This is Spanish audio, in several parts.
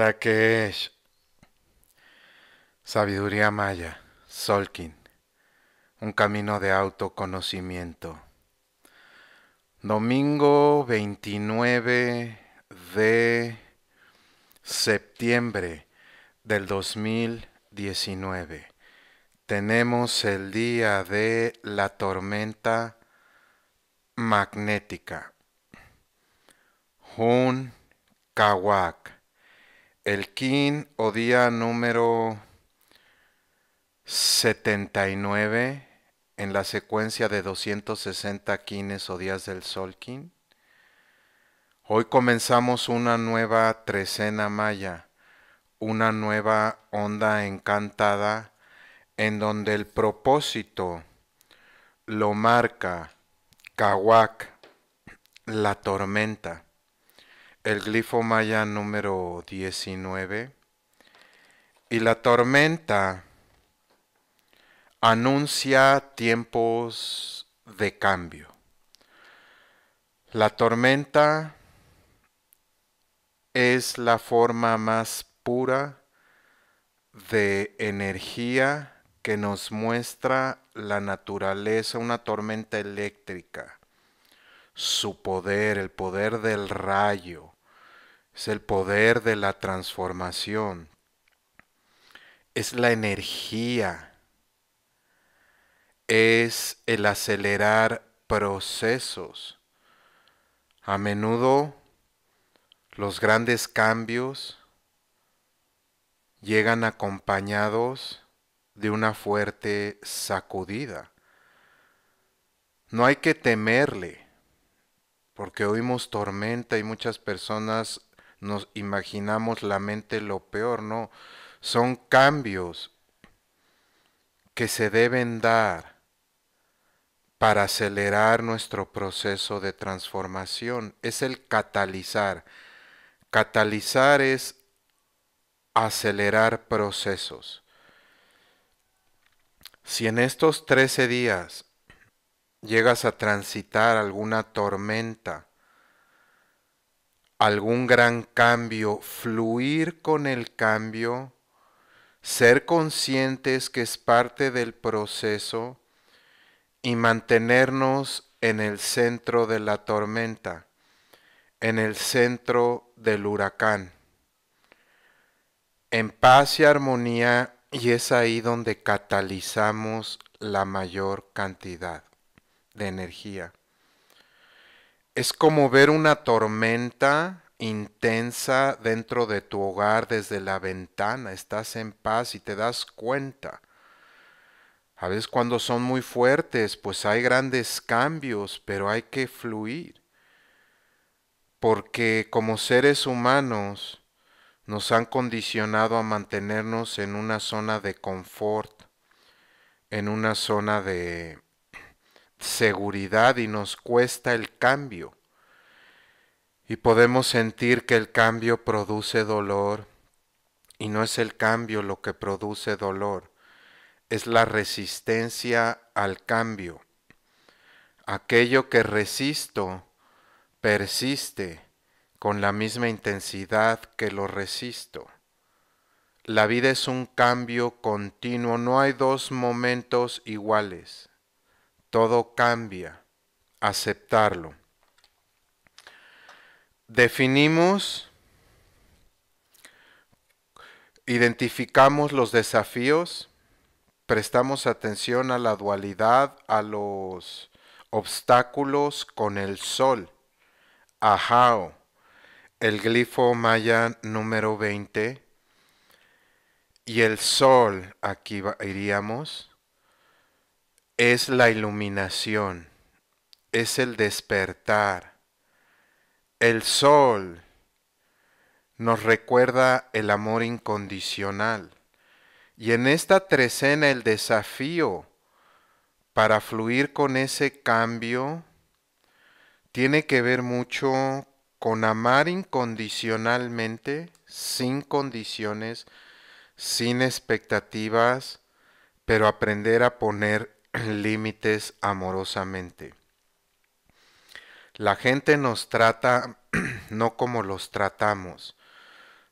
la que es Sabiduría Maya, Solkin, un camino de autoconocimiento. Domingo 29 de septiembre del 2019. Tenemos el día de la tormenta magnética. Hun Kawak el kin o día número 79 en la secuencia de 260 kines o días del sol kin. Hoy comenzamos una nueva trecena maya, una nueva onda encantada en donde el propósito lo marca Kawak, la tormenta el glifo maya número 19. Y la tormenta anuncia tiempos de cambio. La tormenta es la forma más pura de energía que nos muestra la naturaleza, una tormenta eléctrica, su poder, el poder del rayo, es el poder de la transformación, es la energía, es el acelerar procesos. A menudo los grandes cambios llegan acompañados de una fuerte sacudida. No hay que temerle, porque oímos tormenta y muchas personas nos imaginamos la mente lo peor, no. Son cambios que se deben dar para acelerar nuestro proceso de transformación. Es el catalizar. Catalizar es acelerar procesos. Si en estos 13 días llegas a transitar alguna tormenta, algún gran cambio, fluir con el cambio, ser conscientes que es parte del proceso y mantenernos en el centro de la tormenta, en el centro del huracán, en paz y armonía, y es ahí donde catalizamos la mayor cantidad de energía es como ver una tormenta intensa dentro de tu hogar desde la ventana. Estás en paz y te das cuenta. A veces cuando son muy fuertes, pues hay grandes cambios, pero hay que fluir. Porque como seres humanos nos han condicionado a mantenernos en una zona de confort, en una zona de seguridad y nos cuesta el cambio. Y podemos sentir que el cambio produce dolor y no es el cambio lo que produce dolor, es la resistencia al cambio. Aquello que resisto persiste con la misma intensidad que lo resisto. La vida es un cambio continuo, no hay dos momentos iguales todo cambia. Aceptarlo. Definimos, identificamos los desafíos, prestamos atención a la dualidad, a los obstáculos con el sol. Ajao, el glifo maya número 20. Y el sol, aquí iríamos es la iluminación, es el despertar. El sol nos recuerda el amor incondicional. Y en esta trecena el desafío para fluir con ese cambio tiene que ver mucho con amar incondicionalmente, sin condiciones, sin expectativas, pero aprender a poner límites amorosamente. La gente nos trata no como los tratamos,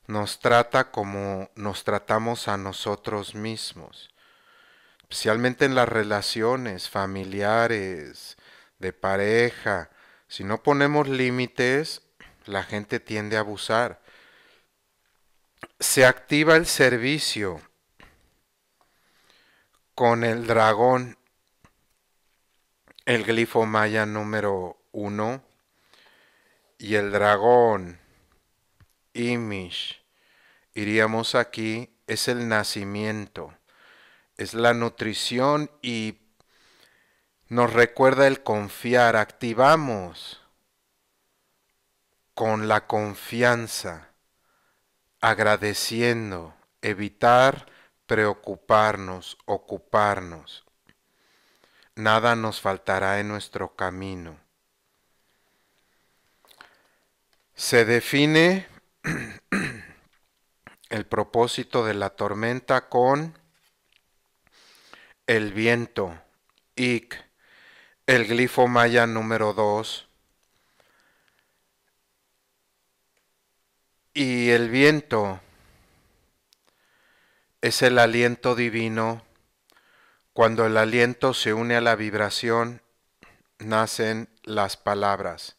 nos trata como nos tratamos a nosotros mismos, especialmente en las relaciones familiares, de pareja. Si no ponemos límites, la gente tiende a abusar. Se activa el servicio con el dragón el glifo maya número uno y el dragón Imish, iríamos aquí, es el nacimiento, es la nutrición y nos recuerda el confiar, activamos con la confianza, agradeciendo, evitar preocuparnos, ocuparnos, nada nos faltará en nuestro camino. Se define el propósito de la tormenta con el viento, ik, el glifo maya número 2. Y el viento es el aliento divino cuando el aliento se une a la vibración, nacen las palabras.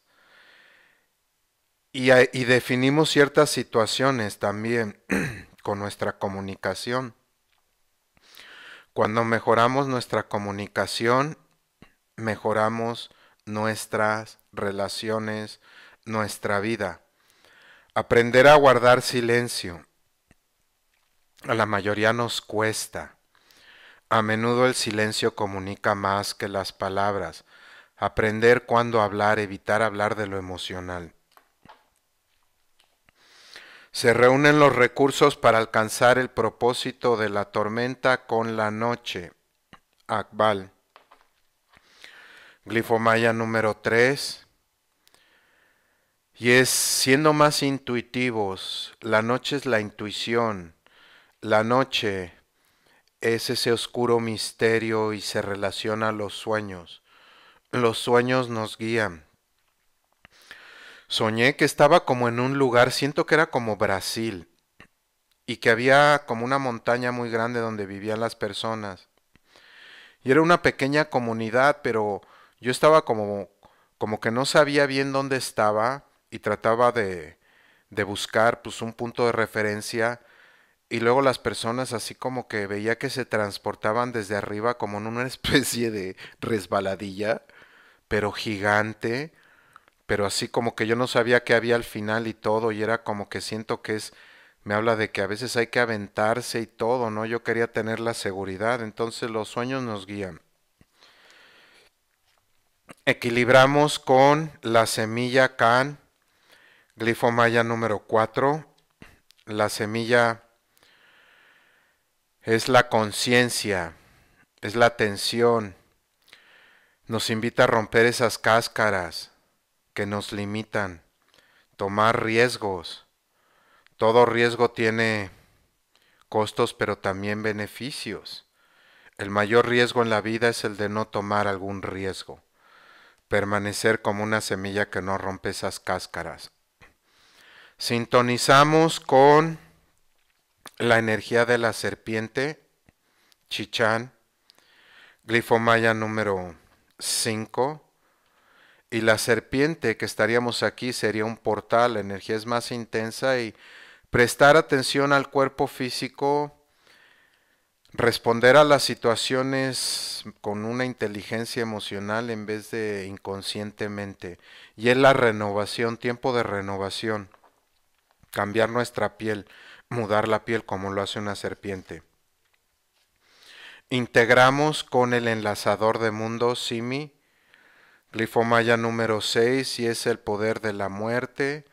Y, definimos ciertas situaciones también con nuestra comunicación. Cuando mejoramos nuestra comunicación, mejoramos nuestras relaciones, nuestra vida. Aprender a guardar silencio. A la mayoría nos cuesta. A menudo el silencio comunica más que las palabras. Aprender cuándo hablar, evitar hablar de lo emocional. Se reúnen los recursos para alcanzar el propósito de la tormenta con la noche. Akbal. Glifomaya número 3. Y es siendo más intuitivos, la noche es la intuición, la noche es ese oscuro misterio y se relaciona a los sueños. Los sueños nos guían. Soñé que estaba como en un lugar, siento que era como Brasil, y que había como una montaña muy grande donde vivían las personas. Y era una pequeña comunidad, pero yo estaba como, como que no sabía bien dónde estaba y trataba de, de buscar pues, un punto de referencia y luego las personas así como que veía que se transportaban desde arriba como en una especie de resbaladilla, pero gigante, pero así como que yo no sabía qué había al final y todo, y era como que siento que es, me habla de que a veces hay que aventarse y todo, ¿no? Yo quería tener la seguridad, entonces los sueños nos guían. Equilibramos con la semilla Can, glifomaya número 4, la semilla es la conciencia, es la atención. Nos invita a romper esas cáscaras que nos limitan, tomar riesgos. Todo riesgo tiene costos, pero también beneficios. El mayor riesgo en la vida es el de no tomar algún riesgo, permanecer como una semilla que no rompe esas cáscaras. Sintonizamos con la energía de la serpiente, Chichán, glifomaya número 5. Y la serpiente que estaríamos aquí sería un portal, la energía es más intensa y prestar atención al cuerpo físico, responder a las situaciones con una inteligencia emocional en vez de inconscientemente. Y es la renovación, tiempo de renovación, cambiar nuestra piel mudar la piel como lo hace una serpiente. Integramos con el enlazador de mundo Simi, glifomaya número 6 y es el poder de la muerte,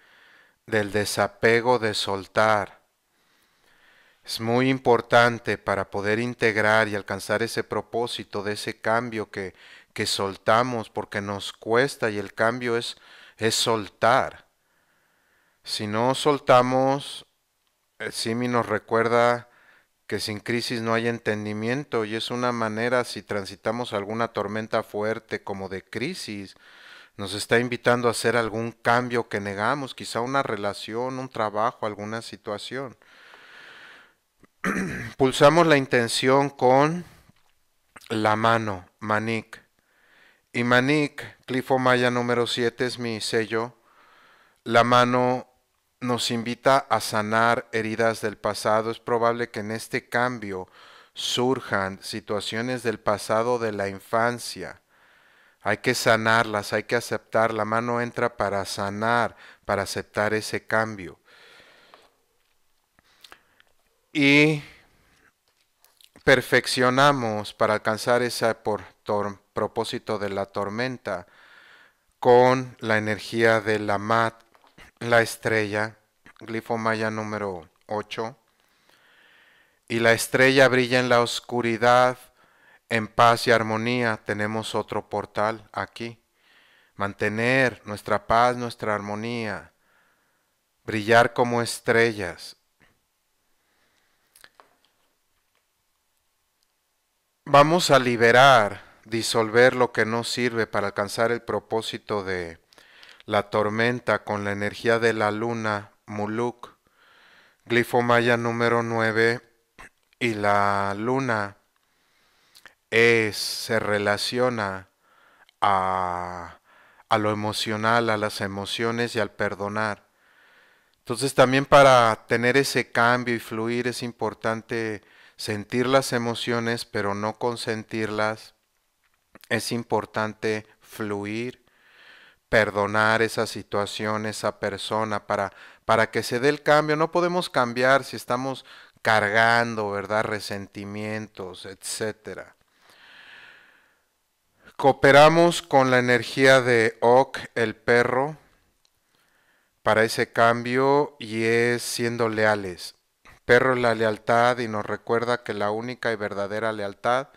del desapego de soltar. Es muy importante para poder integrar y alcanzar ese propósito de ese cambio que, que soltamos porque nos cuesta y el cambio es, es soltar. Si no soltamos eh, Simi nos recuerda que sin crisis no hay entendimiento y es una manera si transitamos alguna tormenta fuerte como de crisis, nos está invitando a hacer algún cambio que negamos, quizá una relación, un trabajo, alguna situación. Pulsamos la intención con la mano, Manik. Y Manik, Clifo Maya número 7 es mi sello. La mano nos invita a sanar heridas del pasado. Es probable que en este cambio surjan situaciones del pasado de la infancia. Hay que sanarlas, hay que aceptar. La mano entra para sanar, para aceptar ese cambio. Y perfeccionamos para alcanzar ese propósito de la tormenta con la energía de la mat la estrella, glifo maya número 8. Y la estrella brilla en la oscuridad, en paz y armonía. Tenemos otro portal aquí. Mantener nuestra paz, nuestra armonía. Brillar como estrellas. Vamos a liberar, disolver lo que no sirve para alcanzar el propósito de la tormenta con la energía de la luna, Muluk, glifo maya número 9 y la luna se relaciona a, a lo emocional, a las emociones y al perdonar. Entonces también para tener ese cambio y fluir es importante sentir las emociones, pero no consentirlas. Es importante fluir perdonar esa situación, esa persona, para, para que se dé el cambio. No podemos cambiar si estamos cargando, ¿verdad? Resentimientos, etcétera. Cooperamos con la energía de Ok, el perro, para ese cambio y es siendo leales. Perro es la lealtad y nos recuerda que la única y verdadera lealtad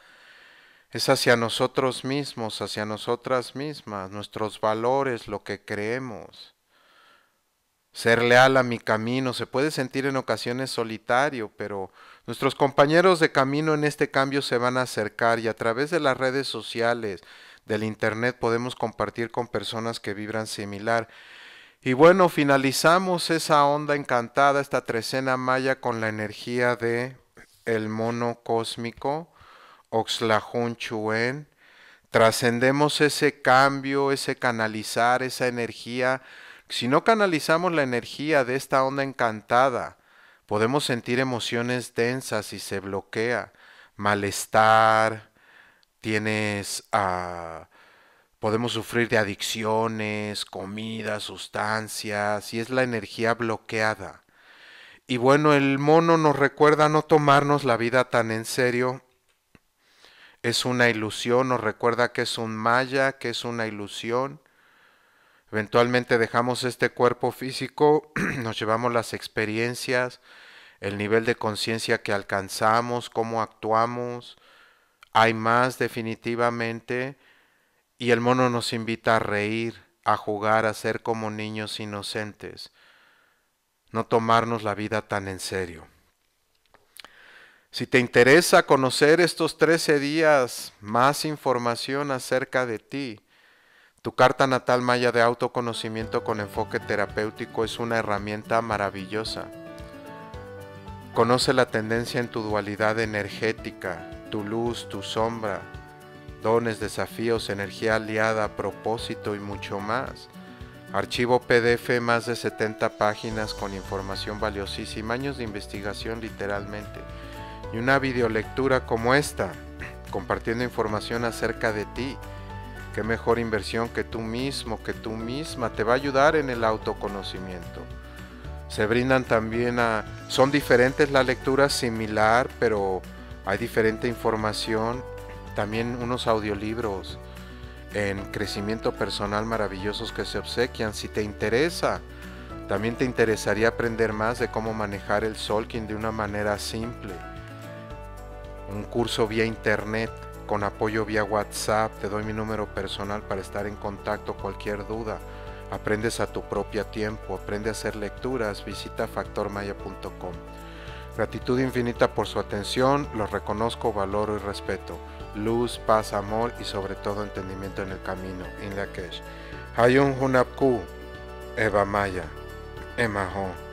es hacia nosotros mismos, hacia nosotras mismas, nuestros valores, lo que creemos. Ser leal a mi camino se puede sentir en ocasiones solitario, pero nuestros compañeros de camino en este cambio se van a acercar y a través de las redes sociales, del Internet, podemos compartir con personas que vibran similar. Y bueno, finalizamos esa onda encantada, esta trecena maya con la energía de el mono cósmico trascendemos ese cambio, ese canalizar, esa energía. Si no canalizamos la energía de esta onda encantada, podemos sentir emociones densas y se bloquea, malestar, tienes... Ah, podemos sufrir de adicciones, comidas, sustancias, y es la energía bloqueada. Y bueno, el mono nos recuerda no tomarnos la vida tan en serio es una ilusión, nos recuerda que es un maya, que es una ilusión. Eventualmente dejamos este cuerpo físico, nos llevamos las experiencias, el nivel de conciencia que alcanzamos, cómo actuamos. Hay más definitivamente y el mono nos invita a reír, a jugar, a ser como niños inocentes, no tomarnos la vida tan en serio. Si te interesa conocer estos 13 días, más información acerca de ti, tu carta natal maya de autoconocimiento con enfoque terapéutico es una herramienta maravillosa. Conoce la tendencia en tu dualidad energética, tu luz, tu sombra, dones, desafíos, energía aliada, propósito y mucho más. Archivo PDF más de 70 páginas con información valiosísima, años de investigación literalmente y una videolectura como esta, compartiendo información acerca de ti. Qué mejor inversión que tú mismo, que tú misma, te va a ayudar en el autoconocimiento. Se brindan también a... Son diferentes la lectura, similar, pero hay diferente información. También unos audiolibros en crecimiento personal maravillosos que se obsequian. Si te interesa, también te interesaría aprender más de cómo manejar el Solking de una manera simple un curso vía internet con apoyo vía WhatsApp, te doy mi número personal para estar en contacto cualquier duda. Aprendes a tu propio tiempo, aprende a hacer lecturas, visita factormaya.com. Gratitud infinita por su atención, los reconozco, valoro y respeto. Luz, paz, amor y sobre todo entendimiento en el camino. Hay Hayun Hunapku, Eva Maya, Ho.